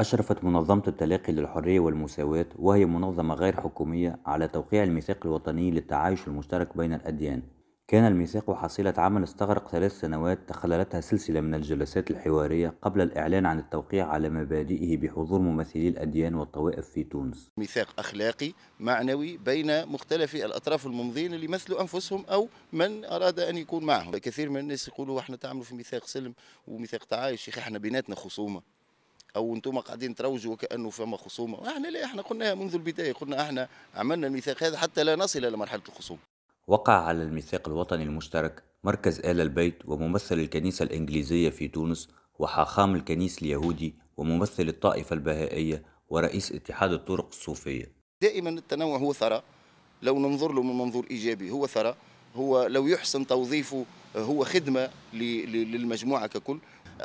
أشرفت منظمة التلاقي للحرية والمساواة وهي منظمة غير حكومية على توقيع الميثاق الوطني للتعايش المشترك بين الأديان كان الميثاق حصيلة عمل استغرق ثلاث سنوات تخللتها سلسلة من الجلسات الحوارية قبل الإعلان عن التوقيع على مبادئه بحضور ممثلي الأديان والطوائف في تونس ميثاق أخلاقي معنوي بين مختلف الأطراف الممضين اللي مثلوا أنفسهم أو من أراد أن يكون معهم كثير من الناس يقولوا احنا تعملوا في ميثاق سلم وميثاق تعايش احنا بيناتنا خصومة او انتم قاعدين تروجوا وكانه فما خصومه احنا لا احنا قلناها منذ البدايه قلنا احنا عملنا الميثاق هذا حتى لا نصل الى مرحله الخصومه وقع على الميثاق الوطني المشترك مركز آل البيت وممثل الكنيسة الإنجليزية في تونس وحاخام الكنيس اليهودي وممثل الطائفة البهائية ورئيس اتحاد الطرق الصوفية دائما التنوع هو ثراء لو ننظر له من منظور إيجابي هو ثراء هو لو يحسن توظيفه آه، هو خدمة للمجموعة ككل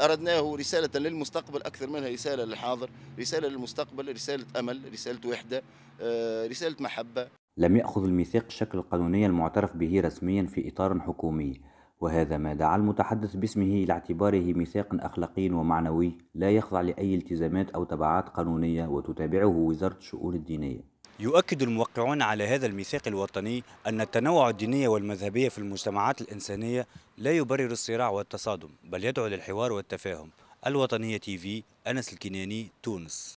أردناه رسالة للمستقبل أكثر منها رسالة للحاضر رسالة للمستقبل رسالة أمل رسالة وحدة آه، رسالة محبة لم يأخذ الميثاق الشكل القانوني المعترف به رسميا في إطار حكومي وهذا ما دعا المتحدث باسمه إلى اعتباره ميثاق أخلاقي ومعنوي لا يخضع لأي التزامات أو تبعات قانونية وتتابعه وزارة الشؤون الدينية يؤكد الموقعون على هذا الميثاق الوطني أن التنوع الديني والمذهبية في المجتمعات الإنسانية لا يبرر الصراع والتصادم بل يدعو للحوار والتفاهم الوطنية تي في أنس الكناني تونس